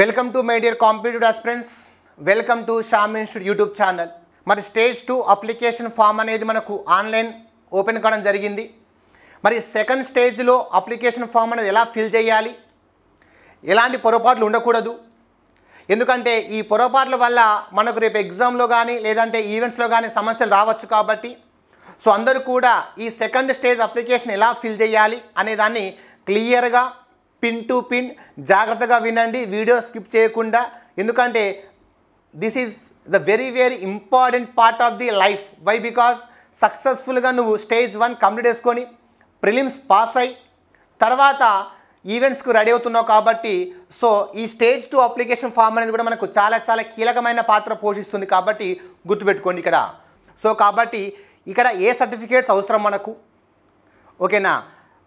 welcome to my dear competitive aspirants welcome to Sham institute YouTube channel మరి stage two application form అనేది మనకు online open కావడం జరిగింది మరి సెకండ్ స్టేజ్లో అప్లికేషన్ ఫామ్ అనేది ఎలా ఫిల్ చేయాలి ఎలాంటి పొరపాట్లు ఉండకూడదు ఎందుకంటే ఈ పొరపాట్ల వల్ల మనకు రేపు ఎగ్జామ్లో కానీ లేదంటే ఈవెంట్స్లో కానీ సమస్యలు రావచ్చు కాబట్టి సో అందరూ కూడా ఈ సెకండ్ స్టేజ్ అప్లికేషన్ ఎలా ఫిల్ చేయాలి అనేదాన్ని క్లియర్గా పిన్ టు పిన్ జాగ్రత్తగా వినండి వీడియో స్కిప్ చేయకుండా ఎందుకంటే this is the very very important part of the life why because సక్సెస్ఫుల్గా నువ్వు స్టేజ్ వన్ కంప్లీట్ చేసుకొని ప్రిలిమ్స్ పాస్ అయ్యి తర్వాత ఈవెంట్స్కు రెడీ అవుతున్నావు కాబట్టి సో ఈ స్టేజ్ టూ అప్లికేషన్ ఫామ్ అనేది కూడా మనకు చాలా చాలా కీలకమైన పాత్ర పోషిస్తుంది కాబట్టి గుర్తుపెట్టుకోండి ఇక్కడ సో కాబట్టి ఇక్కడ ఏ సర్టిఫికేట్స్ అవసరం మనకు ఓకేనా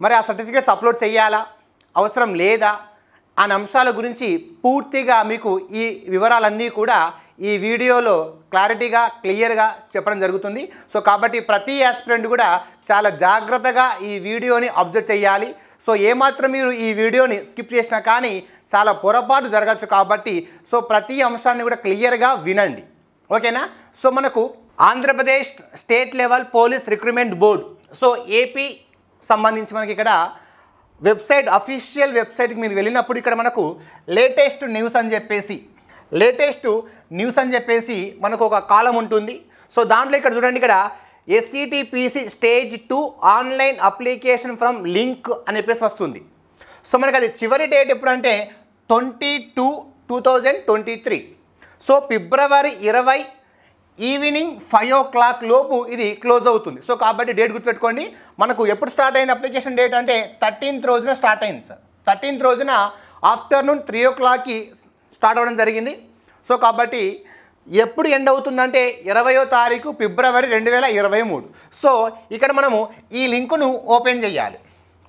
మరి ఆ సర్టిఫికేట్స్ అప్లోడ్ చేయాలా అవసరం లేదా అనే అంశాల గురించి పూర్తిగా మీకు ఈ వివరాలన్నీ కూడా ఈ వీడియోలో క్లారిటీగా క్లియర్గా చెప్పడం జరుగుతుంది సో కాబట్టి ప్రతి యాస్పిరెంట్ కూడా చాలా జాగ్రత్తగా ఈ వీడియోని అబ్జర్వ్ చేయాలి సో ఏమాత్రం మీరు ఈ వీడియోని స్కిప్ చేసినా కానీ చాలా పొరపాటు జరగచ్చు కాబట్టి సో ప్రతి అంశాన్ని కూడా క్లియర్గా వినండి ఓకేనా సో మనకు Andhra Pradesh state level police recruitment board so AP సంబంధించి మనకి ఇక్కడ వెబ్సైట్ అఫీషియల్ వెబ్సైట్కి మీరు వెళ్ళినప్పుడు ఇక్కడ మనకు లేటెస్ట్ న్యూస్ అని చెప్పేసి లేటెస్ట్ న్యూస్ అని చెప్పేసి మనకు ఒక కాలం ఉంటుంది సో దాంట్లో ఇక్కడ చూడండి ఇక్కడ SCTPC stage two online application form link అని చెప్పేసి వస్తుంది సో మనకు అది చివరి డేట్ ఎప్పుడంటే twenty two two thousand twenty three so February ఇరవై ఈవినింగ్ ఫైవ్ ఓ క్లాక్ లోపు ఇది క్లోజ్ అవుతుంది సో కాబట్టి డేట్ గుర్తుపెట్టుకోండి మనకు ఎప్పుడు స్టార్ట్ అయింది అప్లికేషన్ డేట్ అంటే థర్టీన్త్ రోజున స్టార్ట్ అయింది సార్ థర్టీన్త్ రోజున ఆఫ్టర్నూన్ త్రీ ఓ క్లాక్కి స్టార్ట్ అవ్వడం జరిగింది సో కాబట్టి ఎప్పుడు ఎండ్ అవుతుందంటే ఇరవయో తారీఖు ఫిబ్రవరి రెండు వేల ఇరవై మూడు సో ఇక్కడ మనము ఈ లింకును ఓపెన్ చేయాలి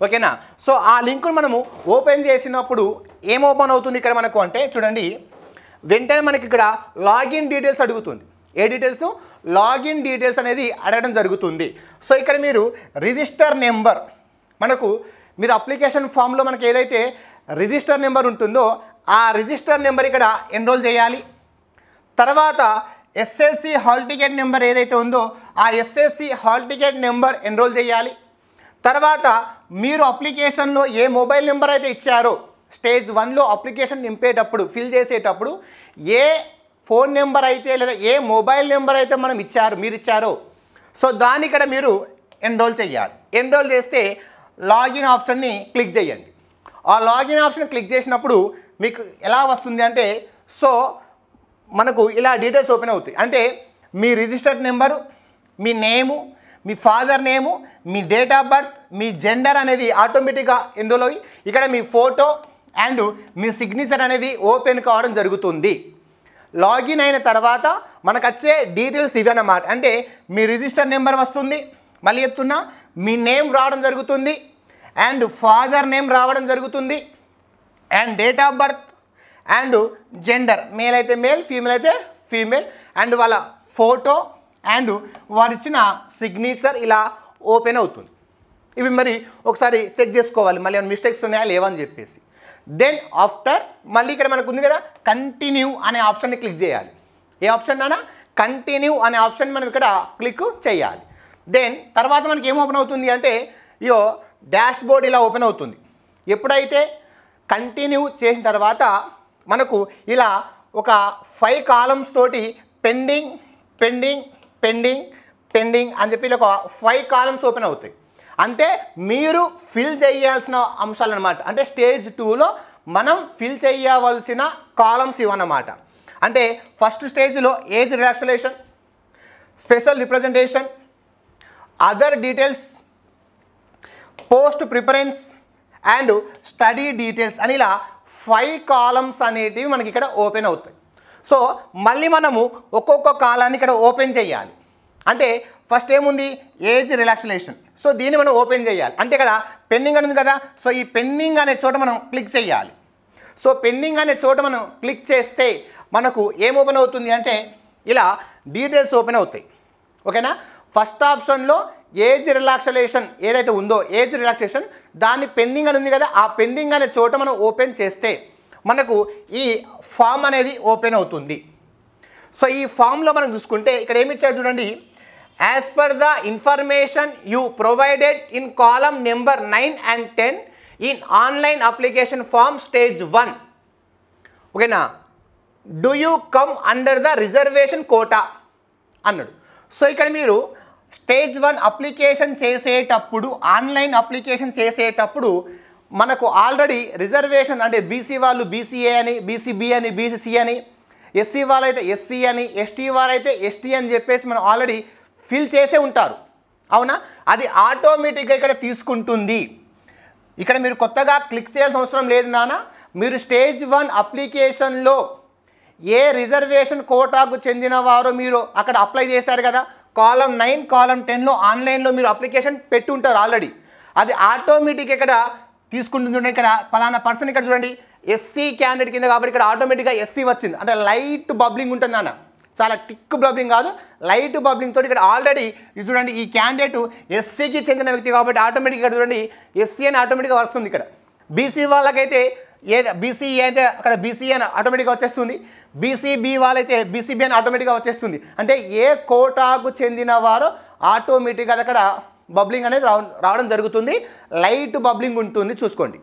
ఓకేనా సో ఆ లింకును మనము ఓపెన్ చేసినప్పుడు ఏం ఓపెన్ అవుతుంది ఇక్కడ మనకు అంటే చూడండి వెంటనే మనకి ఇక్కడ లాగిన్ డీటెయిల్స్ అడుగుతుంది ఏ డీటెయిల్స్ లాగిన్ డీటెయిల్స్ అనేది అడగడం జరుగుతుంది సో ఇక్కడ మీరు రిజిస్టర్ నెంబర్ మనకు మీరు అప్లికేషన్ ఫామ్లో మనకు ఏదైతే రిజిస్టర్ నెంబర్ ఉంటుందో ఆ రిజిస్టర్ నెంబర్ ఇక్కడ ఎన్రోల్ చేయాలి తర్వాత ఎస్ఎస్సి హాల్ టికెట్ నెంబర్ ఏదైతే ఉందో ఆ SSC hall ticket number enrol చేయాలి తర్వాత మీరు అప్లికేషన్లో ఏ మొబైల్ నెంబర్ అయితే ఇచ్చారో స్టేజ్ వన్లో అప్లికేషన్ నింపేటప్పుడు ఫిల్ చేసేటప్పుడు ఏ ఫోన్ నెంబర్ అయితే లేదా ఏ మొబైల్ నెంబర్ అయితే మనం ఇచ్చారు మీరు ఇచ్చారో సో దాన్ని ఇక్కడ మీరు ఎన్రోల్ చేయాలి ఎన్రోల్ చేస్తే లాగిన్ ఆప్షన్ని క్లిక్ చేయండి ఆ లాగిన్ ఆప్షన్ క్లిక్ చేసినప్పుడు మీకు ఎలా వస్తుంది అంటే సో మనకు ఇలా డీటెయిల్స్ ఓపెన్ అవుతాయి అంటే మీ రిజిస్టర్డ్ నెంబరు మీ నేము మీ ఫాదర్ నేము మీ డేట్ ఆఫ్ బర్త్ మీ జెండర్ అనేది ఆటోమేటిక్గా ఎన్రోల్ అయ్యి ఇక్కడ మీ ఫోటో అండ్ మీ సిగ్నేచర్ అనేది ఓపెన్ కావడం జరుగుతుంది లాగిన్ అయిన తర్వాత మనకు వచ్చే డీటెయిల్స్ ఇవన్నమాట అంటే మీ రిజిస్టర్ నెంబర్ వస్తుంది మళ్ళీ చెప్తున్నా మీ నేమ్ రావడం జరుగుతుంది అండ్ ఫాదర్ నేమ్ రావడం జరుగుతుంది and date of birth and gender male అయితే మేల్ ఫీమేల్ అయితే ఫీమేల్ అండ్ వాళ్ళ ఫోటో అండ్ వారిచ్చిన సిగ్నేచర్ ఇలా ఓపెన్ అవుతుంది ఇవి మరి ఒకసారి చెక్ చేసుకోవాలి మళ్ళీ మిస్టేక్స్ ఉన్నాయా లేవని చెప్పేసి దెన్ ఆఫ్టర్ మళ్ళీ ఇక్కడ మనకు ఉంది కదా కంటిన్యూ అనే ఆప్షన్ని క్లిక్ చేయాలి ఏ ఆప్షన్ నానా కంటిన్యూ అనే ఆప్షన్ మనం ఇక్కడ క్లిక్ చేయాలి దెన్ తర్వాత మనకి ఏం ఓపెన్ అవుతుంది అంటే ఇయో డాష్ బోర్డ్ ఇలా ఓపెన్ అవుతుంది ఎప్పుడైతే కంటిన్యూ చేసిన తర్వాత మనకు ఇలా ఒక ఫైవ్ కాలమ్స్ తోటి పెండింగ్ పెండింగ్ పెండింగ్ పెండింగ్ అని చెప్పి ఇలా ఒక ఫైవ్ కాలమ్స్ ఓపెన్ అవుతాయి అంటే మీరు ఫిల్ చేయాల్సిన అంశాలు అనమాట అంటే స్టేజ్ టూలో మనం ఫిల్ చేయవలసిన కాలమ్స్ ఇవన్నమాట అంటే ఫస్ట్ స్టేజ్లో age relaxation special representation other details post preference and study details అని ఇలా ఫైవ్ కాలమ్స్ అనేటివి మనకి ఇక్కడ ఓపెన్ అవుతాయి సో మళ్ళీ మనము ఒక్కొక్క కాలాన్ని ఇక్కడ ఓపెన్ చేయాలి అంటే ఫస్ట్ ఏముంది ఏజ్ రిలాక్సేషన్ సో దీన్ని మనం ఓపెన్ చేయాలి అంటే ఇక్కడ పెండింగ్ అని ఉంది కదా సో ఈ పెండింగ్ అనే చోట మనం క్లిక్ చేయాలి సో పెండింగ్ అనే చోట మనం క్లిక్ చేస్తే మనకు ఏం ఓపెన్ అవుతుంది అంటే ఇలా డీటెయిల్స్ ఓపెన్ అవుతాయి ఓకేనా ఫస్ట్ ఆప్షన్లో ఏజ్ రిలాక్సేషన్ ఏదైతే ఉందో ఏజ్ రిలాక్సేషన్ దాన్ని పెండింగ్ అని ఉంది కదా ఆ పెండింగ్ అనే చోట మనం ఓపెన్ చేస్తే మనకు ఈ ఫామ్ అనేది ఓపెన్ అవుతుంది సో ఈ ఫామ్లో మనం చూసుకుంటే ఇక్కడ ఏమి ఇచ్చారు చూడండి as per the information you provided in column number nine and ten in online application form stage one ఓకేనా do you come under the reservation quota అన్నాడు సో ఇక్కడ మీరు స్టేజ్ వన్ అప్లికేషన్ చేసేటప్పుడు ఆన్లైన్ అప్లికేషన్ చేసేటప్పుడు మనకు already reservation అంటే BC వాళ్ళు BCA అని బీసీబీ అని బీసీసీ అని ఎస్సీ వాళ్ళైతే ఎస్సీ అని ఎస్టీ వాళ్ళైతే ఎస్టీ అని చెప్పేసి మనం ఆల్రెడీ ఫిల్ చేసే ఉంటారు అవునా అది ఆటోమేటిక్గా ఇక్కడ తీసుకుంటుంది ఇక్కడ మీరు కొత్తగా క్లిక్ చేయాల్సిన అవసరం లేదు నాన్న మీరు స్టేజ్ వన్ అప్లికేషన్లో ఏ రిజర్వేషన్ కోటాకు చెందిన మీరు అక్కడ అప్లై చేశారు కదా కాలం నైన్ కాలం టెన్లో ఆన్లైన్లో మీరు అప్లికేషన్ పెట్టి ఉంటారు ఆల్రెడీ అది ఆటోమేటిక్ ఇక్కడ తీసుకుంటుంది ఇక్కడ ఫలానా పర్సన్ ఇక్కడ చూడండి ఎస్సీ క్యాండిడేట్ కింద కాబట్టి ఇక్కడ ఆటోమేటిక్గా ఎస్సీ వచ్చింది అంటే లైట్ బబ్లింగ్ ఉంటుంది అన్న చాలా టిక్ బబ్లింగ్ కాదు లైట్ బబ్లింగ్ తోటి ఇక్కడ ఆల్రెడీ చూడండి ఈ క్యాండిడేట్ ఎస్సీకి చెందిన వ్యక్తి కాబట్టి ఆటోమేటిక్గా ఇక్కడ చూడండి ఎస్సీ అని ఆటోమేటిక్గా వస్తుంది ఇక్కడ బీసీ వాళ్ళకైతే ఏ బీసీ అయితే అక్కడ బీసీ అని ఆటోమేటిక్గా వచ్చేస్తుంది బీసీబీ వాళ్ళైతే బీసీబీ అని ఆటోమేటిక్గా వచ్చేస్తుంది అంటే ఏ కోటాకు చెందిన వారు ఆటోమేటిక్గా అక్కడ బబ్లింగ్ అనేది రావడం జరుగుతుంది లైట్ బబ్లింగ్ ఉంటుంది చూసుకోండి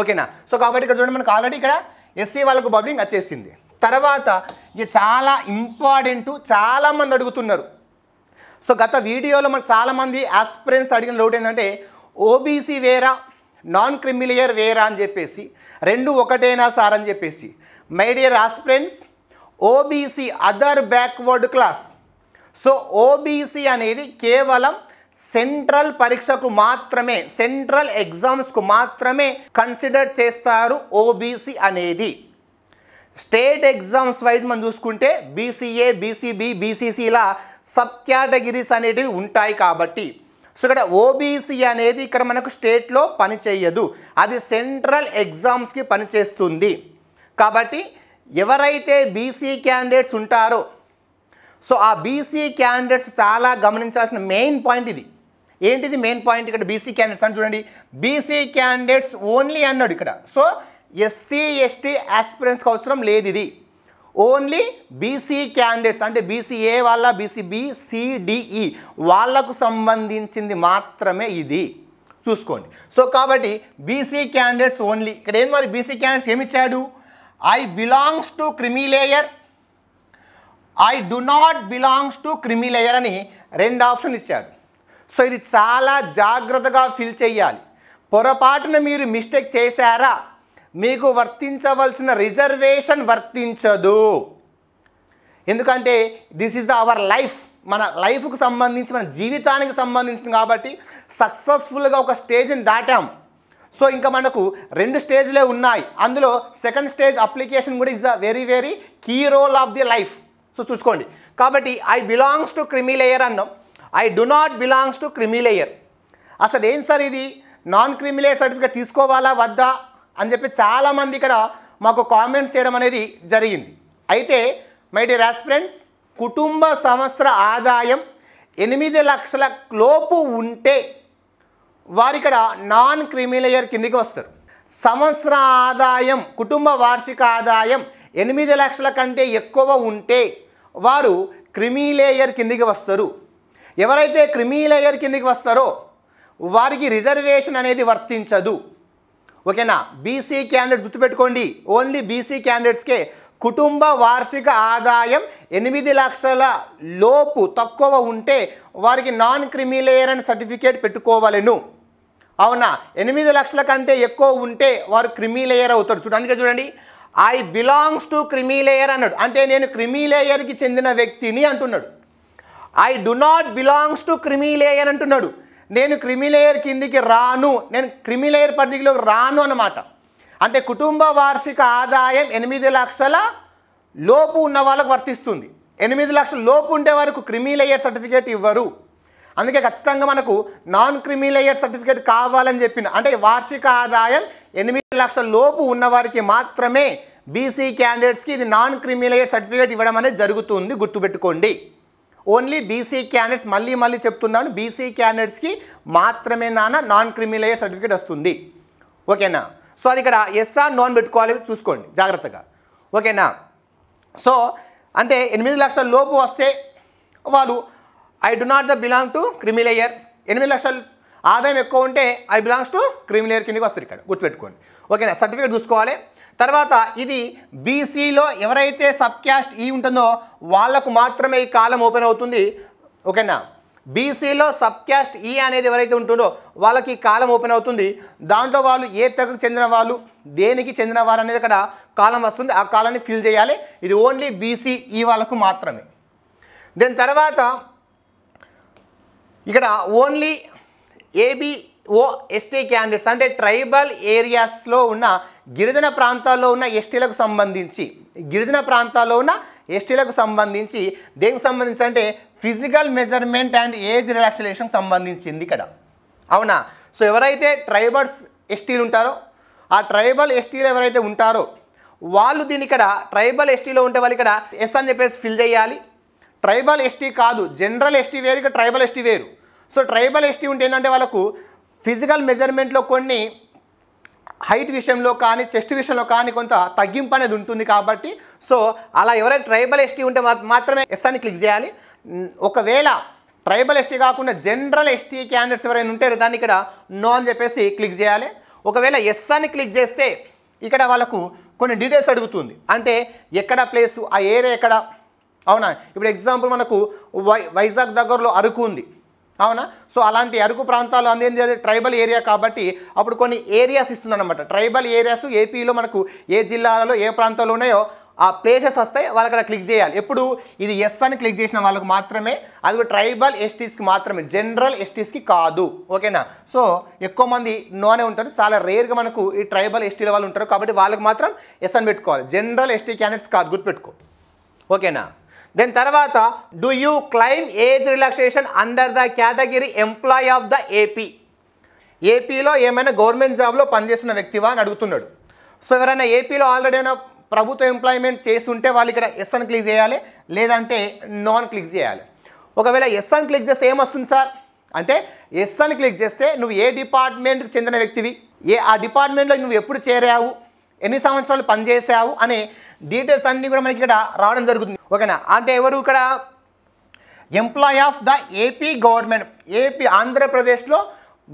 ఓకేనా సో కాబట్టి ఇక్కడ చూడండి మనకు ఆల్రెడీ ఇక్కడ ఎస్సీ వాళ్ళకు బబ్లింగ్ వచ్చేసింది తర్వాత ఇది చాలా ఇంపార్టెంట్ చాలామంది అడుగుతున్నారు సో గత వీడియోలో మనకు చాలామంది ఆస్పిరెన్స్ అడిగిన లోటు ఏంటంటే ఓబీసీ వేరా నాన్ క్రిమిలియర్ వేరా అని చెప్పేసి రెండు ఒకటేనా సార్ అని చెప్పేసి my dear aspirants OBC other backward class so OBC అనేది కేవలం సెంట్రల్ పరీక్షకు మాత్రమే సెంట్రల్ ఎగ్జామ్స్కు మాత్రమే కన్సిడర్ చేస్తారు ఓబీసీ అనేది స్టేట్ ఎగ్జామ్స్ వైజ్ మనం చూసుకుంటే బీసీఏ బీసీబీ ఇలా సబ్ కేటగిరీస్ అనేటివి ఉంటాయి కాబట్టి సో ఇక్కడ ఓబీసీ అనేది ఇక్కడ మనకు స్టేట్లో పనిచేయదు అది సెంట్రల్ ఎగ్జామ్స్కి పనిచేస్తుంది కాబట్టి ఎవరైతే బీసీ క్యాండిడేట్స్ ఉంటారో సో ఆ బీసీ క్యాండిడేట్స్ చాలా గమనించాల్సిన మెయిన్ పాయింట్ ఇది ఏంటిది మెయిన్ పాయింట్ ఇక్కడ బీసీ క్యాండిడేట్స్ అని చూడండి బీసీ క్యాండిడేట్స్ ఓన్లీ అన్నాడు ఇక్కడ సో ఎస్సీ ఎస్టీ ఆస్పిరెంట్స్కి అవసరం లేదు ఇది ఓన్లీ బీసీ క్యాండిడేట్స్ అంటే బీసీఏ వాళ్ళ బీసీబి సిడిఈ e వాళ్ళకు సంబంధించింది మాత్రమే ఇది చూసుకోండి సో కాబట్టి బీసీ క్యాండిడేట్స్ ఓన్లీ ఇక్కడ ఏం మరి బీసీ క్యాండిడేట్స్ ఏమి ఇచ్చాడు I belongs to creamy layer I do not belongs to creamy layer అని రెండు ఆప్షన్ ఇచ్చాడు సో ఇది చాలా జాగ్రత్తగా ఫిల్ చేయాలి పొరపాటున మీరు మిస్టేక్ చేశారా మీకు వర్తించవలసిన రిజర్వేషన్ వర్తించదు ఎందుకంటే this is the our life మన లైఫ్కు సంబంధించి మన జీవితానికి సంబంధించింది కాబట్టి సక్సెస్ఫుల్గా ఒక స్టేజ్ని దాటాం సో ఇంకా మనకు రెండు స్టేజ్లే ఉన్నాయి అందులో సెకండ్ స్టేజ్ అప్లికేషన్ కూడా is the very very key role of the life so చూసుకోండి కాబట్టి ఐ బిలాంగ్స్ టు క్రిమిలేయర్ అన్నాం I do not belongs to creamy అసలు ఏం సార్ ఇది నాన్ క్రిమిలేయర్ సర్టిఫికేట్ తీసుకోవాలా వద్దా అని చెప్పి చాలామంది ఇక్కడ మాకు కామెంట్స్ చేయడం అనేది జరిగింది అయితే మై డియర్ ఆస్పిరెంట్స్ కుటుంబ సంవత్సర ఆదాయం ఎనిమిది లక్షల లోపు ఉంటే వారిక్కడ నాన్ క్రిమిలేయర్ కిందికి వస్తారు సంవత్సర ఆదాయం కుటుంబ వార్షిక ఆదాయం ఎనిమిది లక్షల కంటే ఎక్కువ ఉంటే వారు క్రిమిలేయర్ కిందికి వస్తారు ఎవరైతే క్రిమిలేయర్ కిందికి వస్తారో వారికి రిజర్వేషన్ అనేది వర్తించదు ఓకేనా బీసీ క్యాండిడేట్స్ గుర్తుపెట్టుకోండి ఓన్లీ బీసీ క్యాండిడేట్స్కే కుటుంబ వార్షిక ఆదాయం ఎనిమిది లక్షల లోపు తక్కువ ఉంటే వారికి నాన్ క్రిమిలేయర్ అని సర్టిఫికేట్ పెట్టుకోవాలను అవునా ఎనిమిది లక్షల కంటే ఎక్కువ ఉంటే వారు క్రిమిలేయర్ అవుతారు చూడండి చూడండి ఐ బిలాంగ్స్ టు క్రిమిలేయర్ అన్నాడు అంటే నేను క్రిమిలేయర్కి చెందిన వ్యక్తిని అంటున్నాడు I do not belongs to creamy layer అంటున్నాడు నేను క్రిమిలేయర్ కిందికి రాను నేను క్రిమిలేయర్ పరిధిలోకి రాను అనమాట అంటే కుటుంబ వార్షిక ఆదాయం ఎనిమిది లక్షల లోపు ఉన్న వాళ్ళకు వర్తిస్తుంది ఎనిమిది లక్షల లోపు ఉండే వరకు క్రిమిలేయర్ సర్టిఫికేట్ ఇవ్వరు అందుకే ఖచ్చితంగా మనకు నాన్ క్రిమిలేయర్ సర్టిఫికేట్ కావాలని చెప్పిన అంటే వార్షిక ఆదాయం ఎనిమిది లక్షల లోపు ఉన్నవారికి మాత్రమే బీసీ క్యాండిడేట్స్కి ఇది నాన్ క్రిమిలేయర్ సర్టిఫికేట్ ఇవ్వడం అనేది జరుగుతుంది గుర్తుపెట్టుకోండి ఓన్లీ బీసీ క్యాండిడేట్స్ మళ్ళీ మళ్ళీ చెప్తున్నాను బీసీ క్యాండిడేట్స్కి మాత్రమే నాన్న నాన్ క్రిమిలేయర్ సర్టిఫికేట్ వస్తుంది ఓకేనా సో అది ఇక్కడ ఎస్ఆర్ నాన్ పెట్టుకోవాలి చూసుకోండి జాగ్రత్తగా ఓకేనా సో అంటే ఎనిమిది లక్షల లోపు వస్తే వాళ్ళు I do not the belong to creamy layer ఎనిమిది లక్షలు ఆదాయం ఎక్కువ ఉంటే ఐ బిలాంగ్స్ టు క్రిమిలయర్ కిందకి వస్తారు ఇక్కడ గుర్తుపెట్టుకోండి ఓకేనా సర్టిఫికేట్ చూసుకోవాలి తర్వాత ఇది బీసీలో ఎవరైతే సబ్ క్యాస్ట్ ఈ e ఉంటుందో వాళ్లకు మాత్రమే ఈ కాలం ఓపెన్ అవుతుంది ఓకేనా బీసీలో సబ్ క్యాస్ట్ ఈ e అనేది ఎవరైతే ఉంటుందో వాళ్ళకి కాలం ఓపెన్ అవుతుంది దాంట్లో వాళ్ళు ఏ తెగకు చెందిన వాళ్ళు దేనికి చెందిన వారు అనేది అక్కడ కాలం వస్తుంది ఆ కాలాన్ని ఫిల్ చేయాలి ఇది ఓన్లీ బీసీ ఈ e వాళ్ళకు మాత్రమే దెన్ తర్వాత ఇక్కడ only AB O ST candidates అంటే ట్రైబల్ ఏరియాస్లో ఉన్న గిరిజన ప్రాంతాల్లో ఉన్న ఎస్టీలకు సంబంధించి గిరిజన ప్రాంతాల్లో ఉన్న ఎస్టీలకు సంబంధించి దేనికి సంబంధించి అంటే ఫిజికల్ మెజర్మెంట్ అండ్ ఏజ్ రిలాక్సేషన్కి సంబంధించింది ఇక్కడ అవునా సో ఎవరైతే ట్రైబల్స్ ఎస్టీలు ఉంటారో ఆ ట్రైబల్ ఎస్టీలు ఎవరైతే ఉంటారో వాళ్ళు దీని ఇక్కడ ట్రైబల్ ఎస్టీలో ఉంటే వాళ్ళు ఇక్కడ ఎస్ అని చెప్పేసి ఫిల్ చేయాలి ట్రైబల్ ఎస్టీ కాదు జనరల్ ఎస్టీ వేరు ఇక ట్రైబల్ ఎస్టీ వేరు సో ట్రైబల్ ఎస్టీ ఉంటే ఏంటంటే వాళ్ళకు ఫిజికల్ మెజర్మెంట్లో కొన్ని హైట్ విషయంలో కానీ చెస్ట్ విషయంలో కానీ కొంత తగ్గింపు అనేది ఉంటుంది కాబట్టి సో అలా ఎవరైనా ట్రైబల్ ఎస్టీ ఉంటే మాత్రమే ఎస్ అని క్లిక్ చేయాలి ఒకవేళ ట్రైబల్ ఎస్టీ కాకుండా జనరల్ ఎస్టీ క్యాండిడేట్స్ ఎవరైనా ఉంటారో దాన్ని ఇక్కడ నో అని చెప్పేసి క్లిక్ చేయాలి ఒకవేళ ఎస్ అని క్లిక్ చేస్తే ఇక్కడ వాళ్ళకు కొన్ని డీటెయిల్స్ అడుగుతుంది అంటే ఎక్కడ ప్లేసు ఆ ఏరియా ఎక్కడ అవునా ఇప్పుడు ఎగ్జాంపుల్ మనకు వై వైజాగ్ దగ్గరలో అరుకు ఉంది అవునా సో అలాంటి అరకు ప్రాంతాలు చేయాలి ట్రైబల్ ఏరియా కాబట్టి అప్పుడు కొన్ని ఏరియాస్ ఇస్తుందన్నమాట ట్రైబల్ ఏరియాస్ ఏపీలో మనకు ఏ జిల్లాలలో ఏ ప్రాంతాలు ఉన్నాయో ఆ ప్లేసెస్ వస్తాయి వాళ్ళు అక్కడ క్లిక్ చేయాలి ఎప్పుడు ఇది ఎస్ అని క్లిక్ చేసిన వాళ్ళకు మాత్రమే అది ట్రైబల్ ఎస్టీస్కి మాత్రమే జనరల్ ఎస్టీస్కి కాదు ఓకేనా సో ఎక్కువ మంది నోనే ఉంటారు చాలా రేర్గా మనకు ఈ ట్రైబల్ ఎస్టీల వాళ్ళు ఉంటారు కాబట్టి వాళ్ళకి మాత్రం ఎస్ అని పెట్టుకోవాలి జనరల్ ఎస్టీ క్యాండిడేట్స్ కాదు గుర్తుపెట్టుకో ఓకేనా దెన్ తర్వాత do you claim age relaxation under the category employ of the AP ఏపీలో ఏమైనా గవర్నమెంట్ జాబ్లో పనిచేసిన వ్యక్తివా అని అడుగుతున్నాడు సో ఎవరైనా ఏపీలో ఆల్రెడీ అయినా ప్రభుత్వ ఎంప్లాయ్మెంట్ చేసి ఉంటే వాళ్ళు ఇక్కడ ఎస్ఎన్ క్లిక్ చేయాలి లేదంటే నాన్ క్లిక్ చేయాలి ఒకవేళ ఎస్ క్లిక్ చేస్తే ఏమొస్తుంది సార్ అంటే ఎస్ఎన్ క్లిక్ చేస్తే నువ్వు ఏ డిపార్ట్మెంట్కి చెందిన వ్యక్తివి ఏ ఆ డిపార్ట్మెంట్లో నువ్వు ఎప్పుడు చేరావు ఎన్ని సంవత్సరాలు పనిచేసావు అనే డీటెయిల్స్ అన్నీ కూడా మనకి ఇక్కడ రావడం జరుగుతుంది ఓకేనా అంటే ఎవరు ఇక్కడ employ of the AP government AP ఆంధ్రప్రదేశ్లో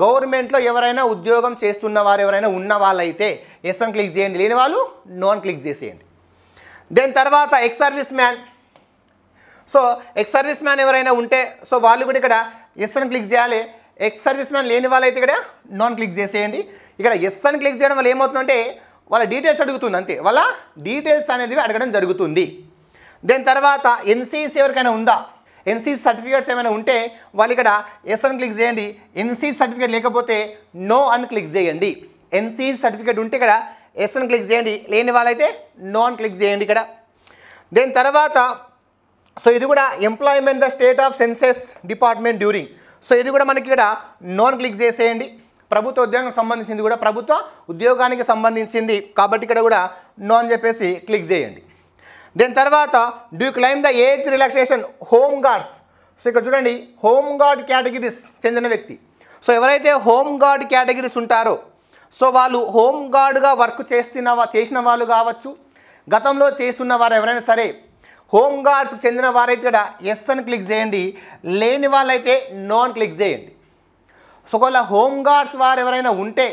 గవర్నమెంట్లో ఎవరైనా ఉద్యోగం చేస్తున్న వారు ఎవరైనా ఉన్న వాళ్ళైతే ఎస్ఎన్ క్లిక్ చేయండి లేని వాళ్ళు నోన్ క్లిక్ చేసేయండి దేని తర్వాత ex service man so ex service man ఎవరైనా ఉంటే సో వాళ్ళు కూడా ఇక్కడ ఎస్ క్లిక్ చేయాలి ఎక్స్ సర్వీస్ మ్యాన్ లేని వాళ్ళైతే ఇక్కడ నోన్ క్లిక్ చేసేయండి ఇక్కడ ఎస్ క్లిక్ చేయడం వల్ల ఏమవుతుందంటే వాళ్ళ డీటెయిల్స్ అడుగుతుంది అంతే వాళ్ళ డీటెయిల్స్ అనేది అడగడం జరుగుతుంది దాని తర్వాత ఎన్సీసీ ఎవరికైనా ఉందా ఎన్సీ సర్టిఫికేట్స్ ఏమైనా ఉంటే వాళ్ళు ఇక్కడ ఎస్ అని క్లిక్ చేయండి ఎన్సీ సర్టిఫికేట్ లేకపోతే నో అని క్లిక్ చేయండి ఎన్సీ సర్టిఫికేట్ ఉంటే ఇక్కడ ఎస్ అని క్లిక్ చేయండి లేని వాళ్ళైతే నో అని క్లిక్ చేయండి ఇక్కడ దాని తర్వాత సో ఇది కూడా employment the state of census department during so ఇది కూడా మనకి ఇక్కడ నోన్ క్లిక్ చేసేయండి ప్రభుత్వ ఉద్యోగం సంబంధించింది కూడా ప్రభుత్వ ఉద్యోగానికి సంబంధించింది కాబట్టి ఇక్కడ కూడా నో అని చెప్పేసి క్లిక్ చేయండి దీని తర్వాత do claim the age relaxation home guards so ఇక్కడ చూడండి హోమ్ గార్డ్ కేటగిరీస్ చెందిన వ్యక్తి సో ఎవరైతే హోమ్ గార్డ్ కేటగిరీస్ ఉంటారో సో వాళ్ళు హోమ్ గార్డ్గా వర్క్ చేస్తున్న చేసిన వాళ్ళు కావచ్చు గతంలో చేస్తున్న వారు ఎవరైనా సరే హోమ్ గార్డ్స్ చెందిన వారైతే ఇక్కడ ఎస్ అని క్లిక్ చేయండి లేని వాళ్ళైతే నో అని క్లిక్ చేయండి సో ఒకవేళ హోమ్ గార్డ్స్ వారు ఎవరైనా ఉంటే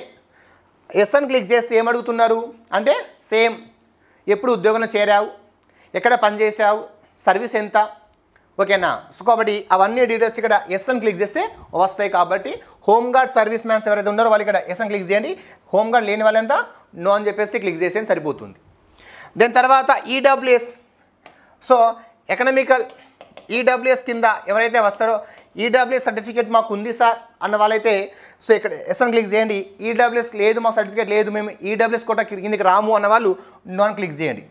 ఎస్ఎన్ క్లిక్ చేస్తే ఏమడుగుతున్నారు అంటే సేమ్ ఎప్పుడు ఉద్యోగంలో చేరావు ఎక్కడ పనిచేసావు సర్వీస్ ఎంత ఓకేనా సో కాబట్టి అవన్నీ డీటెయిల్స్ ఇక్కడ ఎస్ఎన్ క్లిక్ చేస్తే వస్తాయి కాబట్టి హోమ్ సర్వీస్ మ్యాన్స్ ఎవరైతే ఉన్నారో వాళ్ళు ఇక్కడ ఎస్ఎన్ క్లిక్ చేయండి హోమ్ గార్డ్ లేని వాళ్ళంతా నో అని చెప్పేసి క్లిక్ చేసే సరిపోతుంది దాని తర్వాత EWS e so economical EWS e కింద ఎవరైతే వస్తారో ఈడబ్ల్యూఎస్ సర్టిఫికేట్ మాకు ఉంది సార్ అన్న వాళ్ళైతే సో ఇక్కడ ఎస్ఎన్ క్లిక్ చేయండి ఈడబ్ల్యూఎస్ e లేదు మా సర్టిఫికేట్ లేదు మేము ఈడబ్ల్యూఎస్ e కోట కిందికి రాము అన్న వాళ్ళు నాన్ క్లిక్ చేయండి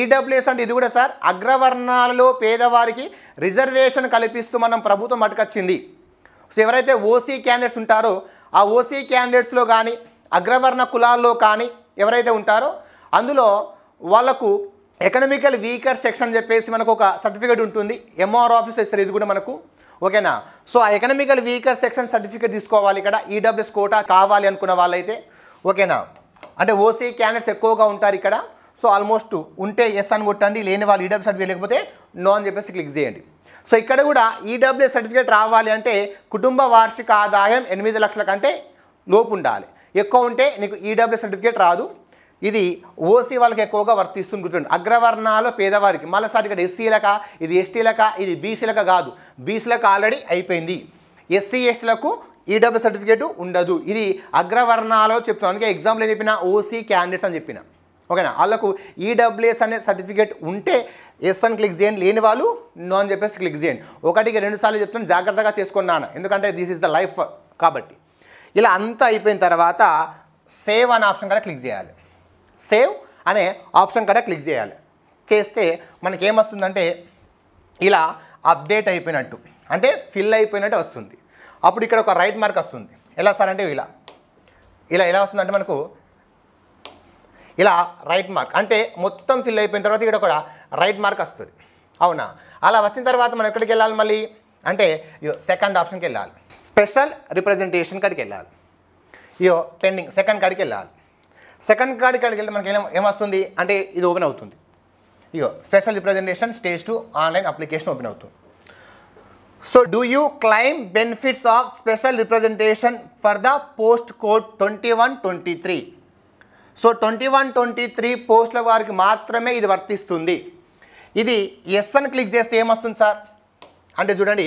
ఈడబ్ల్యూఎస్ e అంటే ఇది కూడా సార్ అగ్రవర్ణాలలో పేదవారికి రిజర్వేషన్ కల్పిస్తూ మనం ప్రభుత్వం అటుకొచ్చింది సో ఎవరైతే ఓసీ క్యాండిడేట్స్ ఉంటారో ఆ ఓసీ క్యాండిడేట్స్లో కానీ అగ్రవర్ణ కులాల్లో కానీ ఎవరైతే ఉంటారో అందులో వాళ్ళకు ఎకనామికల్ వీకర్ సెక్షన్ చెప్పేసి మనకు ఒక సర్టిఫికేట్ ఉంటుంది ఎంఆర్ ఆఫీస్ ఇస్తారు ఇది కూడా మనకు ఓకేనా సో ఆ ఎకనామికల్ వీకర్ సెక్షన్ సర్టిఫికేట్ తీసుకోవాలి ఇక్కడ ఈడబ్ల్యూఎస్ e కోటా కావాలి అనుకున్న వాళ్ళైతే ఓకేనా అంటే ఓసీ క్యాండిడేట్స్ ఎక్కువగా ఉంటారు ఇక్కడ సో ఆల్మోస్ట్ ఉంటే ఎస్ అని కొట్టండి లేని వాళ్ళు ఈడబ్ల్యూ e సర్టిఫికేట్ లేకపోతే నో అని చెప్పేసి క్లిక్ చేయండి సో ఇక్కడ కూడా ఈడబ్ల్యూఎస్ e సర్టిఫికేట్ రావాలి అంటే కుటుంబ వార్షిక ఆదాయం ఎనిమిది లక్షల కంటే లోపు ఉండాలి ఎక్కువ ఉంటే నీకు ఈడబ్ల్యూ సర్టిఫికేట్ రాదు ఇది ఓసీ వాళ్ళకి ఎక్కువగా వర్తిస్తుంది గుర్తుండి అగ్రవర్ణాలు పేదవారికి మళ్ళీసారి ఇక్కడ ఎస్సీలక ఇది ఎస్టీలక ఇది బీసీలక కాదు బీసీలకు ఆల్రెడీ అయిపోయింది ఎస్సీ ఎస్టీలకు ఈడబ్ల్యూ సర్టిఫికేట్ ఉండదు ఇది అగ్రవర్ణాలో చెప్తున్నాను అందుకే ఎగ్జాంపుల్ ఏం చెప్పిన ఓసీ క్యాండిడేట్స్ అని చెప్పిన ఓకేనా వాళ్ళకు ఈడబ్ల్యూఎస్ అనే సర్టిఫికేట్ ఉంటే ఎస్ అని క్లిక్ చేయండి లేని వాళ్ళు నో అని చెప్పేసి క్లిక్ చేయండి ఒకటికి రెండు సార్లు చెప్తున్నాను జాగ్రత్తగా చేసుకున్నాను ఎందుకంటే దిస్ ఈస్ ద లైఫ్ కాబట్టి ఇలా అంతా అయిపోయిన తర్వాత సేవ్ అనే ఆప్షన్ కూడా క్లిక్ చేయాలి సేవ్ అనే ఆప్షన్ కూడా క్లిక్ చేయాలి చేస్తే మనకేమొస్తుందంటే ఇలా అప్డేట్ అయిపోయినట్టు అంటే ఫిల్ అయిపోయినట్టు వస్తుంది అప్పుడు ఇక్కడ ఒక రైట్ మార్క్ వస్తుంది ఎలా సార్ అంటే ఇలా ఇలా ఎలా వస్తుందంటే మనకు ఇలా రైట్ మార్క్ అంటే మొత్తం ఫిల్ అయిపోయిన తర్వాత ఇక్కడ ఒక రైట్ మార్క్ వస్తుంది అవునా అలా వచ్చిన తర్వాత మనం ఎక్కడికి వెళ్ళాలి మళ్ళీ అంటే సెకండ్ ఆప్షన్కి వెళ్ళాలి స్పెషల్ రిప్రజెంటేషన్ కాడికి వెళ్ళాలి ఇయో పెండింగ్ సెకండ్ కాడికి వెళ్ళాలి సెకండ్ కార్డ్ కాడికి వెళ్ళి మనకి ఏమొస్తుంది అంటే ఇది ఓపెన్ అవుతుంది ఇగో special representation stage two online application open అవుతుంది so do you claim benefits of special representation for the post code twenty one twenty three so twenty one twenty three పోస్టుల వారికి మాత్రమే ఇది వర్తిస్తుంది ఇది ఎస్ అని క్లిక్ చేస్తే ఏమొస్తుంది సార్ అంటే చూడండి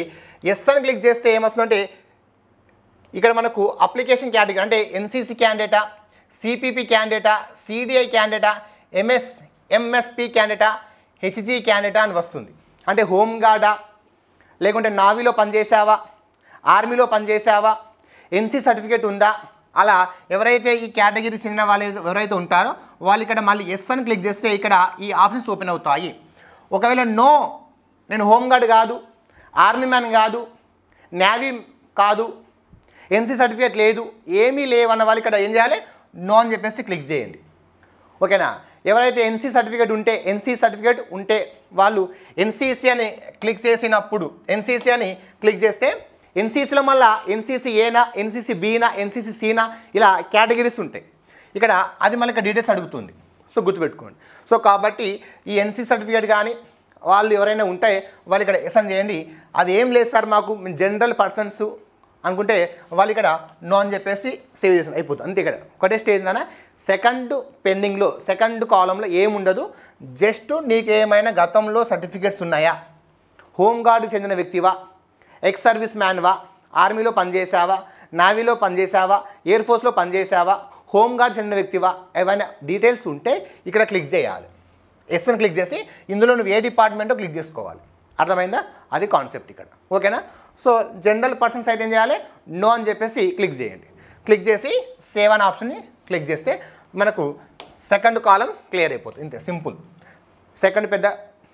ఎస్ అని క్లిక్ చేస్తే ఏమొస్తుందంటే ఇక్కడ మనకు అప్లికేషన్ క్యాటగిరీ అంటే ఎన్సీసీ క్యాండిడేటా సిపిపి క్యాండిడేటా సిడిఐ క్యాండిడేటా ఎంఎస్ ఎంఎస్పి క్యాండిడేటా హెచ్జీ క్యాండిడేటా అని వస్తుంది అంటే హోంగార్డా లేకుంటే నావీలో పనిచేసావా ఆర్మీలో పనిచేసావా ఎన్సీ సర్టిఫికేట్ ఉందా అలా ఎవరైతే ఈ కేటగిరీ చెందిన వాళ్ళు ఎవరైతే ఉంటారో వాళ్ళు ఇక్కడ మళ్ళీ ఎస్ అని క్లిక్ చేస్తే ఇక్కడ ఈ ఆప్షన్స్ ఓపెన్ అవుతాయి ఒకవేళ నో నేను హోంగార్డ్ కాదు ఆర్మీ మ్యాన్ కాదు నేవీ కాదు ఎన్సీ సర్టిఫికేట్ లేదు ఏమీ లేవన్న వాళ్ళు ఇక్కడ ఏం చేయాలి నో అని చెప్పేసి క్లిక్ చేయండి ఓకేనా ఎవరైతే ఎన్సీ సర్టిఫికేట్ ఉంటే ఎన్సీ సర్టిఫికేట్ ఉంటే వాళ్ళు ఎన్సీసీ అని క్లిక్ చేసినప్పుడు ఎన్సీసీ అని క్లిక్ చేస్తే ఎన్సీసీలో మళ్ళీ ఎన్సీసీ ఏనా ఎన్సీసీ బీనా ఎన్సీసీ సీనా ఇలా కేటగిరీస్ ఉంటాయి ఇక్కడ అది మళ్ళీ ఇక్కడ డీటెయిల్స్ అడుగుతుంది సో గుర్తుపెట్టుకోండి సో కాబట్టి ఈ ఎన్సీ సర్టిఫికేట్ కానీ వాళ్ళు ఎవరైనా ఉంటే వాళ్ళు ఇక్కడ ఎసన్ చేయండి అది ఏం లేదు సార్ మాకు జనరల్ పర్సన్స్ అనుకుంటే వాళ్ళు ఇక్కడ నో అని చెప్పేసి సేవ్ చేసాం అయిపోతుంది అంతే ఇక్కడ ఒకటే స్టేజ్ స్టేజ్లోనే సెకండ్ పెండింగ్లో సెకండ్ కాలంలో ఏముండదు జస్ట్ నీకు ఏమైనా గతంలో సర్టిఫికేట్స్ ఉన్నాయా హోంగార్డుకు చెందిన వ్యక్తివా ఎక్స్ సర్వీస్ మ్యాన్వా ఆర్మీలో పనిచేసావా నావీలో పనిచేసావా ఎయిర్ ఫోర్స్లో పనిచేసావా హోంగార్డ్ చెందిన వ్యక్తివా ఏమైనా డీటెయిల్స్ ఉంటే ఇక్కడ క్లిక్ చేయాలి ఎస్ఎన్ క్లిక్ చేసి ఇందులో నువ్వు ఏ డిపార్ట్మెంటో క్లిక్ చేసుకోవాలి అర్థమైందా అది కాన్సెప్ట్ ఇక్కడ ఓకేనా సో జనరల్ పర్సన్స్ అయితే ఏం చేయాలి నో అని చెప్పేసి క్లిక్ చేయండి క్లిక్ చేసి సేవ్ అనే ఆప్షన్ని క్లిక్ చేస్తే మనకు సెకండ్ కాలం క్లియర్ అయిపోతుంది ఇంతే సింపుల్ సెకండ్ పెద్ద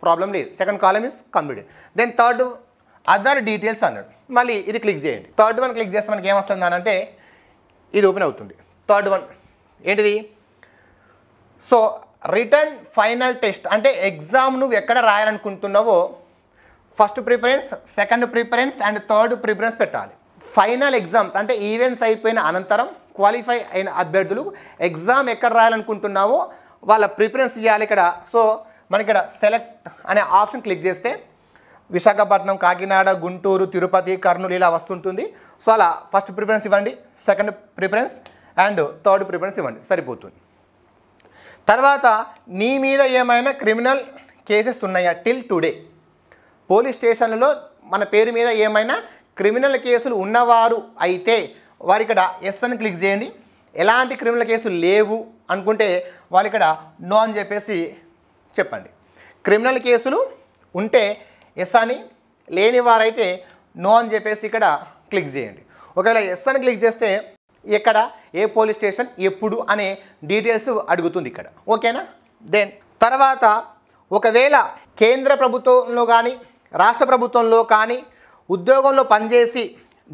ప్రాబ్లం లేదు సెకండ్ కాలం is complete then third other details అన్నాడు మళ్ళీ ఇది క్లిక్ చేయండి థర్డ్ వన్ క్లిక్ చేస్తే మనకి ఏమొస్తుంది అని అంటే ఇది ఓపెన్ అవుతుంది థర్డ్ వన్ ఏంటిది సో రిటర్న్ ఫైనల్ టెస్ట్ అంటే ఎగ్జామ్ నువ్వు ఎక్కడ రాయాలనుకుంటున్నావో first preference second preference and third preference పెట్టాలి ఫైనల్ ఎగ్జామ్స్ అంటే ఈవెంట్స్ అయిపోయిన అనంతరం క్వాలిఫై అయిన అభ్యర్థులు ఎగ్జామ్ ఎక్కడ రాయాలనుకుంటున్నావో వాళ్ళ ప్రిఫరెన్స్ ఇవ్వాలి ఇక్కడ సో మనకి ఇక్కడ సెలెక్ట్ అనే ఆప్షన్ క్లిక్ చేస్తే విశాఖపట్నం కాకినాడ గుంటూరు తిరుపతి కర్నూలు ఇలా వస్తుంటుంది సో అలా ఫస్ట్ ప్రిఫరెన్స్ ఇవ్వండి second preference and third preference ఇవ్వండి సరిపోతుంది తర్వాత నీ మీద ఏమైనా క్రిమినల్ కేసెస్ ఉన్నాయా టిల్ టుడే పోలీస్ స్టేషన్లలో మన పేరు మీద ఏమైనా క్రిమినల్ కేసులు ఉన్నవారు అయితే వారి ఇక్కడ ఎస్ఎన్ క్లిక్ చేయండి ఎలాంటి క్రిమినల్ కేసులు లేవు అనుకుంటే వాళ్ళు ఇక్కడ నో అని చెప్పేసి చెప్పండి క్రిమినల్ కేసులు ఉంటే ఎస్ అని లేని వారైతే నో అని చెప్పేసి ఇక్కడ క్లిక్ చేయండి ఒకవేళ ఎస్ అని క్లిక్ చేస్తే ఎక్కడ ఏ పోలీస్ స్టేషన్ ఎప్పుడు అనే డీటెయిల్స్ అడుగుతుంది ఇక్కడ ఓకేనా దెన్ తర్వాత ఒకవేళ కేంద్ర ప్రభుత్వంలో కానీ రాష్ట్ర ప్రభుత్వంలో కానీ ఉద్యోగంలో పనిచేసి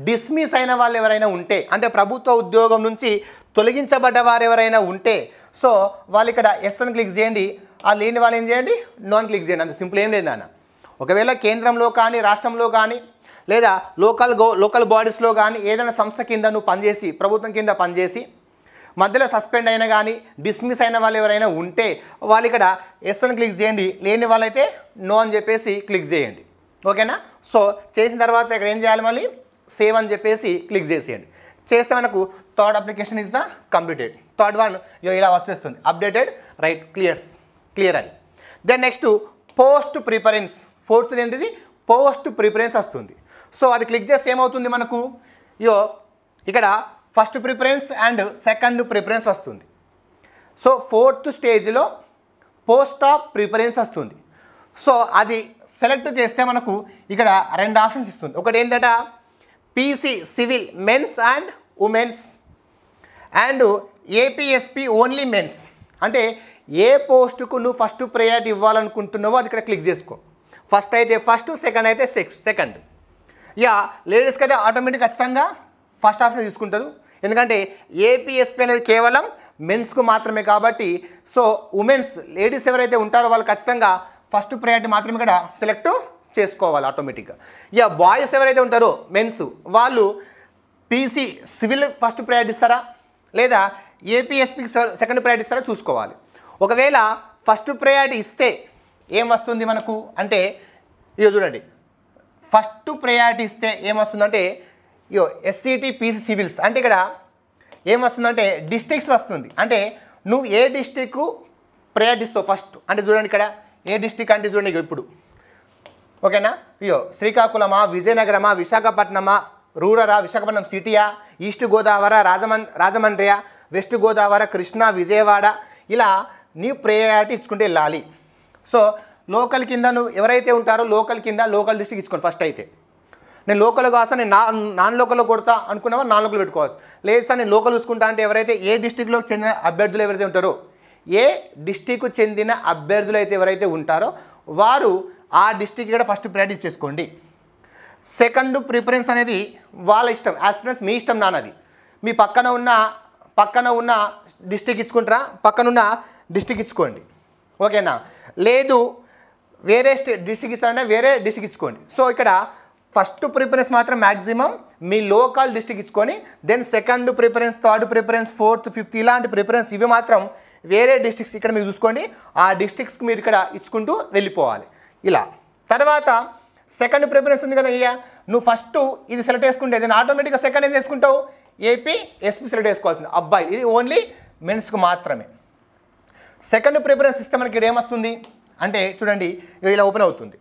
డిస్మిస్ అయిన వాళ్ళు ఎవరైనా ఉంటే అంటే ప్రభుత్వ ఉద్యోగం నుంచి తొలగించబడ్డ వారు ఎవరైనా ఉంటే సో వాళ్ళు ఇక్కడ ఎస్ అని క్లిక్ చేయండి ఆ లేని వాళ్ళు ఏం చేయండి నాన్ క్లిక్ చేయండి అంత సింపుల్ ఏం లేదు నాన్న ఒకవేళ కేంద్రంలో కానీ రాష్ట్రంలో కానీ లేదా లోకల్ గో లోకల్ బాడీస్లో కానీ ఏదైనా సంస్థ కింద నువ్వు పనిచేసి ప్రభుత్వం కింద పనిచేసి మధ్యలో సస్పెండ్ అయినా కానీ డిస్మిస్ అయిన వాళ్ళు ఎవరైనా ఉంటే వాళ్ళు ఇక్కడ ఎస్ అని క్లిక్ చేయండి లేని వాళ్ళైతే నో అని చెప్పేసి క్లిక్ చేయండి ఓకేనా సో చేసిన తర్వాత ఇక్కడ ఏం చేయాలి మళ్ళీ సేవ్ అని చెప్పేసి క్లిక్ చేసేయండి చేస్తే మనకు third application is the completed third one ఇలా వస్తుంది అప్డేటెడ్ రైట్ క్లియర్స్ క్లియర్ అది then next post preference fourth ఏంటిది పోస్ట్ ప్రిఫరెన్స్ వస్తుంది సో అది క్లిక్ చేస్తే ఏమవుతుంది మనకు యో ఇక్కడ first preference and second preference వస్తుంది సో ఫోర్త్ స్టేజ్లో పోస్ట్ ఆఫ్ ప్రిఫరెన్స్ వస్తుంది సో అది సెలెక్ట్ చేస్తే మనకు ఇక్కడ రెండు ఆప్షన్స్ ఇస్తుంది ఒకటి ఏంటట PC civil men's and women's and APSP only men's అంటే ఏ పోస్టుకు నువ్వు ఫస్ట్ ప్రయారిటీ ఇవ్వాలనుకుంటున్నావో అది ఇక్కడ క్లిక్ చేసుకో ఫస్ట్ అయితే ఫస్ట్ సెకండ్ అయితే సెకండ్ యా లేడీస్కి అయితే ఆటోమేటిక్ ఖచ్చితంగా ఫస్ట్ ఆప్షన్ తీసుకుంటారు ఎందుకంటే ఏపీఎస్పీ అనేది కేవలం మెన్స్కు మాత్రమే కాబట్టి సో ఉమెన్స్ లేడీస్ ఎవరైతే ఉంటారో వాళ్ళు ఖచ్చితంగా ఫస్ట్ ప్రయారిటీ మాత్రమే ఇక్కడ సెలెక్ట్ చేసుకోవాలి ఆటోమేటిక్గా ఇక బాయ్స్ ఎవరైతే ఉంటారో మెన్స్ వాళ్ళు పీసీ సివిల్ ఫస్ట్ ప్రయారిటీ ఇస్తారా లేదా ఏపీఎస్పీకి సెకండ్ ప్రయారిటీ ఇస్తారా చూసుకోవాలి ఒకవేళ ఫస్ట్ ప్రయారిటీ ఇస్తే ఏం వస్తుంది మనకు అంటే ఇది చూడండి ఫస్ట్ ప్రయారిటీ ఇస్తే ఏమొస్తుందంటే యో ఎస్సీటీ పీసీ సివిల్స్ అంటే ఇక్కడ ఏమొస్తుందంటే డిస్టిక్స్ వస్తుంది అంటే నువ్వు ఏ డిస్టిక్ ప్రయాణిస్తావు ఫస్ట్ అంటే చూడండి ఇక్కడ ఏ డిస్టిక్ అంటే చూడండి ఇప్పుడు ఓకేనా అయ్యో శ్రీకాకుళమా విజయనగరమా విశాఖపట్నమా రూరరా విశాఖపట్నం సిటీయా ఈస్ట్ గోదావరి రాజమం రాజమండ్రియా వెస్ట్ గోదావరి కృష్ణా విజయవాడ ఇలా నీ ప్రయారిటీ ఇచ్చుకుంటే వెళ్ళాలి సో లోకల్ కింద నువ్వు ఎవరైతే ఉంటారో లోకల్ కింద లోకల్ డిస్టిక్ ఇచ్చుకోండి ఫస్ట్ అయితే నేను లోకల్ కాస్తా నేను నా నాన్ లోకల్లో కొడతా అనుకున్నావా నాన్ లోకల్ పెట్టుకోవచ్చు లేదు సార్ నేను లోకల్ చూసుకుంటా అంటే ఎవరైతే ఏ డిస్టిక్లో చెందిన అభ్యర్థులు ఎవరైతే ఉంటారో ఏ డిస్టిక్కు చెందిన అభ్యర్థులు అయితే ఎవరైతే ఉంటారో వారు ఆ డిస్టిక్ కూడా ఫస్ట్ ప్రాక్టీస్ చేసుకోండి సెకండ్ ప్రిఫరెన్స్ అనేది వాళ్ళ ఇష్టం యాస్పిరెన్స్ మీ ఇష్టం నాన్నది మీ పక్కన ఉన్న పక్కన ఉన్న డిస్టిక్ ఇచ్చుకుంటారా పక్కనున్న డిస్టిక్ ఇచ్చుకోండి ఓకేనా లేదు వేరే స్టే డిస్టిక్ ఇస్తారంటే వేరే డిస్టిక్ ఇచ్చుకోండి సో ఇక్కడ ఫస్ట్ ప్రిఫరెన్స్ మాత్రం మ్యాక్సిమం మీ లోకల్ డిస్టిక్ ఇచ్చుకొని then second preference third preference fourth fifth ఇలాంటి ప్రిఫరెన్స్ ఇవి మాత్రం వేరే డిస్టిక్స్ ఇక్కడ మీరు చూసుకోండి ఆ డిస్టిక్స్కి మీరు ఇక్కడ ఇచ్చుకుంటూ వెళ్ళిపోవాలి ఇలా తర్వాత సెకండ్ ప్రిఫరెన్స్ ఉంది కదా అయ్యా నువ్వు ఫస్ట్ ఇది సెలెక్ట్ చేసుకుంటే దాన్ని ఆటోమేటిక్గా సెకండ్ ఏం చేసుకుంటావు ఏపీ ఎస్పీ సెలెక్ట్ చేసుకోవాల్సింది అబ్బాయి ఇది ఓన్లీ మెన్స్కు మాత్రమే సెకండ్ ప్రిఫరెన్స్ ఇస్తే మనకి ఇక్కడ ఏమొస్తుంది అంటే చూడండి ఇది ఇలా ఓపెన్ అవుతుంది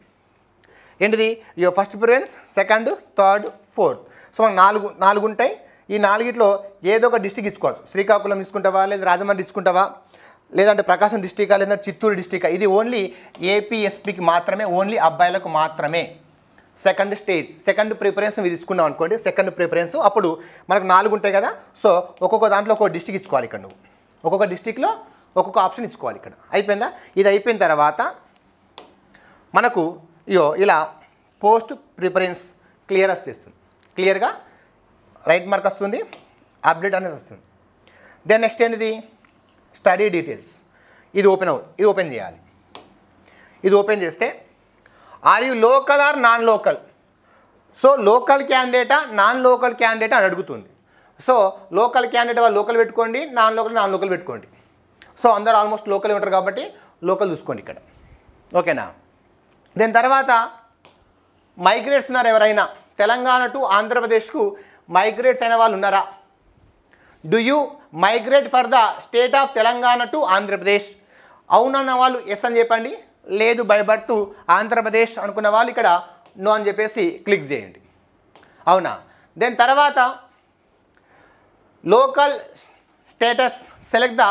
ఏంటిది your first preference second third fourth so మనకు నాలుగు నాలుగు ఉంటాయి ఈ నాలుగిట్లో ఏదో ఒక డిస్టిక్ ఇచ్చుకోవచ్చు శ్రీకాకుళం ఇచ్చుకుంటావా లేదా రాజమండ్రి ఇచ్చుకుంటావా లేదంటే ప్రకాశం డిస్టికా లేదంటే చిత్తూరు డిస్టికా ఇది ఓన్లీ ఏపీఎస్పికి మాత్రమే ఓన్లీ అబ్బాయిలకు మాత్రమే సెకండ్ స్టేజ్ సెకండ్ ప్రిఫరెన్స్ మీరు ఇచ్చుకున్నాం అనుకోండి సెకండ్ ప్రిఫరెన్స్ అప్పుడు మనకు నాలుగు ఉంటాయి కదా సో ఒక్కొక్క దాంట్లో ఒక్కొక్క డిస్టిక్ ఇచ్చుకోవాలి ఇక్కడ నువ్వు ఒక్కొక్క డిస్టిక్లో ఒక్కొక్క ఆప్షన్ ఇచ్చుకోవాలి ఇక్కడ అయిపోయిందా ఇది అయిపోయిన తర్వాత మనకు ఇగో ఇలా పోస్ట్ ప్రిఫరెన్స్ క్లియర్ వస్తుంది క్లియర్గా రైట్ మార్క్ వస్తుంది అప్డేట్ అనేది వస్తుంది దెన్ నెక్స్ట్ ఏంటిది స్టడీ డీటెయిల్స్ ఇది ఓపెన్ అవు ఇది ఓపెన్ చేయాలి ఇది ఓపెన్ చేస్తే are you local or non local so local క్యాండిడేటా నాన్ లోకల్ క్యాండిడేటా అని అడుగుతుంది సో లోకల్ క్యాండిడేట్ వాళ్ళు లోకల్ పెట్టుకోండి నాన్ లోకల్ నాన్ లోకల్ పెట్టుకోండి సో అందరు ఆల్మోస్ట్ లోకల్ ఉంటారు కాబట్టి లోకల్ చూసుకోండి ఇక్కడ ఓకేనా దీని తర్వాత మైగ్రేట్స్ ఉన్నారు ఎవరైనా తెలంగాణ టు ఆంధ్రప్రదేశ్కు మైగ్రేట్స్ అయిన వాళ్ళు ఉన్నారా do you migrate for the state of Telangana to Andhra Pradesh అవునన్న వాళ్ళు ఎస్ అని చెప్పండి లేదు బై బర్త్ ఆంధ్రప్రదేశ్ అనుకున్న వాళ్ళు ఇక్కడ నో అని చెప్పేసి క్లిక్ చేయండి అవునా దెన్ తర్వాత local status select the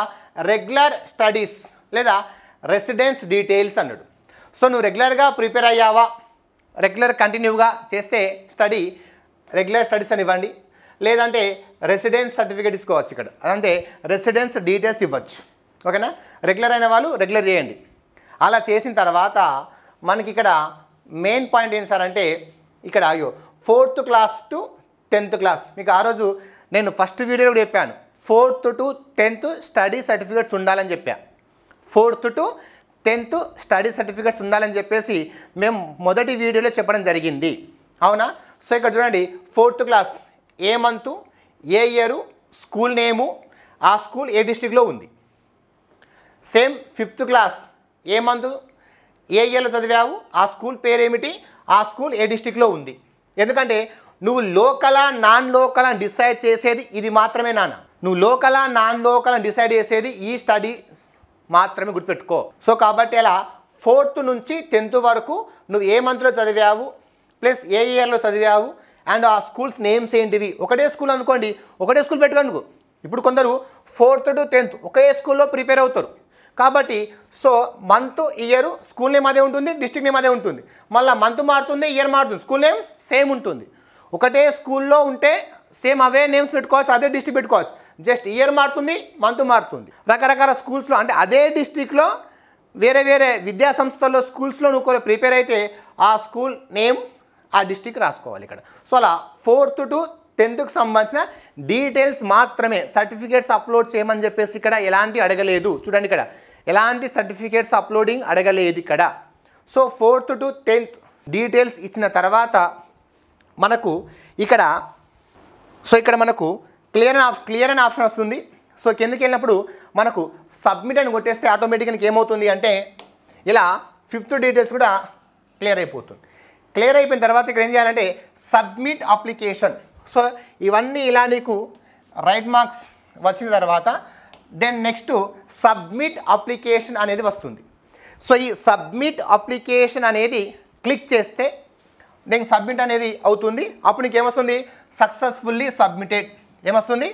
regular studies లేదా రెసిడెన్స్ డీటెయిల్స్ అన్నాడు సో నువ్వు రెగ్యులర్గా ప్రిపేర్ అయ్యావా రెగ్యులర్ కంటిన్యూగా చేస్తే స్టడీ రెగ్యులర్ స్టడీస్ అని ఇవ్వండి లేదంటే రెసిడెన్స్ సర్టిఫికేట్ తీసుకోవచ్చు ఇక్కడ అదంటే రెసిడెన్స్ డీటెయిల్స్ ఇవ్వచ్చు ఓకేనా రెగ్యులర్ అయిన వాళ్ళు రెగ్యులర్ చేయండి అలా చేసిన తర్వాత మనకి ఇక్కడ మెయిన్ పాయింట్ ఏం సార్ అంటే ఇక్కడ అయ్యో fourth class to tenth class మీకు ఆ రోజు నేను ఫస్ట్ వీడియో కూడా చెప్పాను fourth to tenth study certificates ఉండాలని చెప్పాను fourth to tenth study certificates ఉండాలని చెప్పేసి మేము మొదటి వీడియోలో చెప్పడం జరిగింది అవునా సో ఇక్కడ చూడండి ఫోర్త్ క్లాస్ ఏ మంత్ ఏ ఇయరు స్కూల్ నేము ఆ స్కూల్ ఏ డిస్టిక్లో ఉంది సేమ్ ఫిఫ్త్ క్లాస్ ఏ మంత్ ఏ ఇయర్లో చదివావు ఆ స్కూల్ పేరేమిటి ఆ స్కూల్ ఏ డిస్టిక్లో ఉంది ఎందుకంటే నువ్వు లోకలా నాన్ లోకల్ డిసైడ్ చేసేది ఇది మాత్రమే నాన్న నువ్వు లోకలా నాన్ లోకల్ డిసైడ్ చేసేది ఈ స్టడీ మాత్రమే గుర్తుపెట్టుకో సో కాబట్టి ఇలా ఫోర్త్ నుంచి టెన్త్ వరకు నువ్వు ఏ మంత్లో చదివావు ప్లస్ ఏ ఇయర్లో చదివావు అండ్ ఆ స్కూల్స్ నేమ్స్ ఏంటివి ఒకటే స్కూల్ అనుకోండి ఒకటే స్కూల్ పెట్టుకోండి ఇప్పుడు కొందరు ఫోర్త్ టు టెన్త్ ఒకే స్కూల్లో ప్రిపేర్ అవుతారు కాబట్టి so month year school name అదే ఉంటుంది డిస్టిక్ నేమ్ అదే ఉంటుంది మళ్ళీ మంత్ మారుతుంది ఇయర్ మారుతుంది స్కూల్ నేమ్ సేమ్ ఉంటుంది ఒకటే స్కూల్లో ఉంటే సేమ్ అవే నేమ్స్ పెట్టుకోవచ్చు అదే డిస్టిక్ పెట్టుకోవచ్చు జస్ట్ ఇయర్ మారుతుంది మంత్ మారుతుంది రకరకాల స్కూల్స్లో అంటే అదే డిస్టిక్లో వేరే వేరే విద్యా సంస్థల్లో స్కూల్స్లో నువ్వు కూడా ప్రిపేర్ అయితే ఆ స్కూల్ నేమ్ ఆ డిస్టిక్ రాసుకోవాలి ఇక్కడ సో అలా ఫోర్త్ టు టెన్త్కి సంబంధించిన డీటెయిల్స్ మాత్రమే సర్టిఫికేట్స్ అప్లోడ్ చేయమని చెప్పేసి ఇక్కడ ఎలాంటి అడగలేదు చూడండి ఇక్కడ ఎలాంటి సర్టిఫికేట్స్ అప్లోడింగ్ అడగలేదు ఇక్కడ so fourth to tenth details ఇచ్చిన తర్వాత మనకు ఇక్కడ సో ఇక్కడ మనకు క్లియర్ క్లియర్ అండ్ ఆప్షన్ వస్తుంది సో కిందకి వెళ్ళినప్పుడు మనకు సబ్మిట్ అని కొట్టేస్తే ఆటోమేటిక్గా ఏమవుతుంది అంటే ఇలా ఫిఫ్త్ డీటెయిల్స్ కూడా క్లియర్ అయిపోతుంది క్లియర్ అయిపోయిన తర్వాత ఇక్కడ ఏం చేయాలంటే సబ్మిట్ అప్లికేషన్ సో ఇవన్నీ ఇలా నీకు రైట్ మార్క్స్ వచ్చిన తర్వాత దెన్ నెక్స్ట్ సబ్మిట్ అప్లికేషన్ అనేది వస్తుంది సో ఈ సబ్మిట్ అప్లికేషన్ అనేది క్లిక్ చేస్తే దెన్ సబ్మిట్ అనేది అవుతుంది అప్పుడు నీకు ఏమొస్తుంది సక్సెస్ఫుల్లీ సబ్మిటెడ్ ఏమొస్తుంది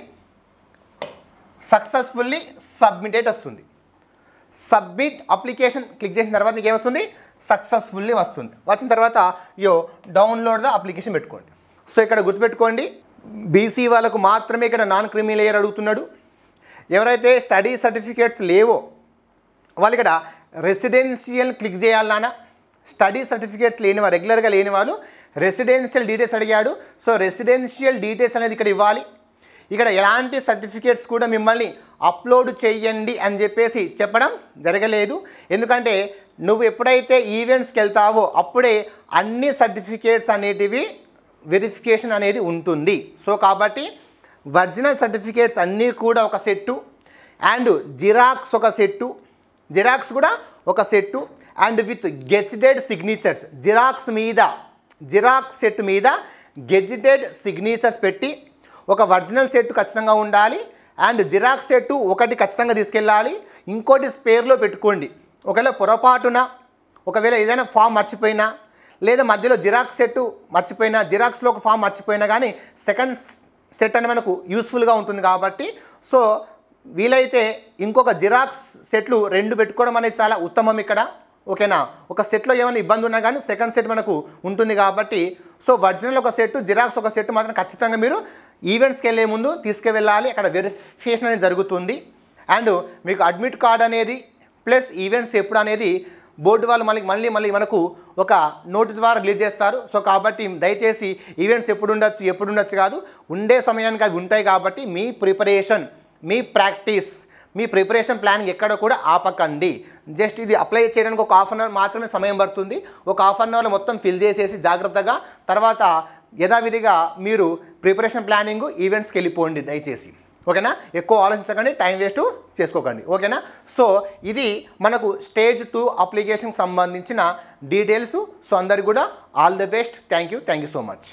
సక్సెస్ఫుల్లీ సబ్మిటెడ్ వస్తుంది సబ్మిట్ అప్లికేషన్ క్లిక్ చేసిన తర్వాత నీకు ఏమొస్తుంది సక్సెస్ఫుల్లీ వస్తుంది వచ్చిన తర్వాత యో డౌన్లోడ్ ద అప్లికేషన్ పెట్టుకోండి సో ఇక్కడ గుర్తుపెట్టుకోండి బీసీ వాళ్ళకు మాత్రమే ఇక్కడ నాన్ క్రిమి లేయర్ అడుగుతున్నాడు ఎవరైతే స్టడీ సర్టిఫికేట్స్ లేవో వాళ్ళు ఇక్కడ రెసిడెన్షియల్ క్లిక్ చేయాలన్నా స్టడీ సర్టిఫికేట్స్ లేని రెగ్యులర్గా లేని వాళ్ళు రెసిడెన్షియల్ డీటెయిల్స్ అడిగాడు సో రెసిడెన్షియల్ డీటెయిల్స్ అనేది ఇక్కడ ఇవ్వాలి ఇక్కడ ఎలాంటి సర్టిఫికేట్స్ కూడా మిమ్మల్ని అప్లోడ్ చేయండి అని చెప్పేసి చెప్పడం జరగలేదు ఎందుకంటే నువ్వు ఎప్పుడైతే ఈవెంట్స్కి వెళ్తావో అప్పుడే అన్ని సర్టిఫికేట్స్ అనేటివి వెరిఫికేషన్ అనేది ఉంటుంది సో కాబట్టి ఒరిజినల్ సర్టిఫికేట్స్ అన్నీ కూడా ఒక సెట్టు అండ్ జిరాక్స్ ఒక సెట్టు జిరాక్స్ కూడా ఒక set and with gazetted signatures xerox మీద జిరాక్స్ సెట్ మీద గెజిటెడ్ సిగ్నేచర్స్ పెట్టి ఒక ఒరిజినల్ సెట్ ఖచ్చితంగా ఉండాలి అండ్ జిరాక్స్ సెట్ ఒకటి ఖచ్చితంగా తీసుకెళ్ళాలి ఇంకోటి స్పేర్లో పెట్టుకోండి ఒకవేళ పొరపాటున ఒకవేళ ఏదైనా ఫామ్ మర్చిపోయినా లేదా మధ్యలో జిరాక్స్ సెట్ మర్చిపోయినా జిరాక్స్లో ఒక ఫామ్ మర్చిపోయినా కానీ సెకండ్ సెట్ అనేది మనకు యూస్ఫుల్గా ఉంటుంది కాబట్టి సో వీలైతే ఇంకొక జిరాక్స్ సెట్లు రెండు పెట్టుకోవడం అనేది చాలా ఉత్తమం ఇక్కడ ఓకేనా ఒక సెట్లో ఏమైనా ఇబ్బంది ఉన్నా కానీ సెకండ్ సెట్ మనకు ఉంటుంది కాబట్టి సో ఒరిజినల్ ఒక సెట్ జిరాక్స్ ఒక సెట్ మాత్రం ఖచ్చితంగా మీరు ఈవెంట్స్కి వెళ్ళే ముందు తీసుకువెళ్ళాలి అక్కడ వెరిఫికేషన్ అనేది జరుగుతుంది అండ్ మీకు అడ్మిట్ కార్డ్ అనేది ప్లస్ ఈవెంట్స్ ఎప్పుడు అనేది బోర్డు వాళ్ళు మళ్ళీ మళ్ళీ మళ్ళీ మనకు ఒక నోటు ద్వారా రిలీజ్ చేస్తారు సో కాబట్టి దయచేసి ఈవెంట్స్ ఎప్పుడు ఉండొచ్చు ఎప్పుడు ఉండొచ్చు కాదు ఉండే సమయానికి అవి ఉంటాయి కాబట్టి మీ ప్రిపరేషన్ మీ ప్రాక్టీస్ మీ ప్రిపరేషన్ ప్లానింగ్ ఎక్కడ కూడా ఆపకండి జస్ట్ ఇది అప్లై చేయడానికి ఒక హాఫ్ అన్ అవర్ మాత్రమే సమయం పడుతుంది ఒక హాఫ్ అన్ అవర్లో మొత్తం ఫిల్ చేసేసి జాగ్రత్తగా తర్వాత యథావిధిగా మీరు ప్రిపరేషన్ ప్లానింగ్ ఈవెంట్స్కి వెళ్ళిపోండి దయచేసి ఓకేనా ఎక్కువ ఆలోచించకండి టైం వేస్ట్ చేసుకోకండి ఓకేనా సో ఇది మనకు స్టేజ్ టూ అప్లికేషన్కి సంబంధించిన డీటెయిల్స్ సో అందరికి కూడా all the best thank you thank you so much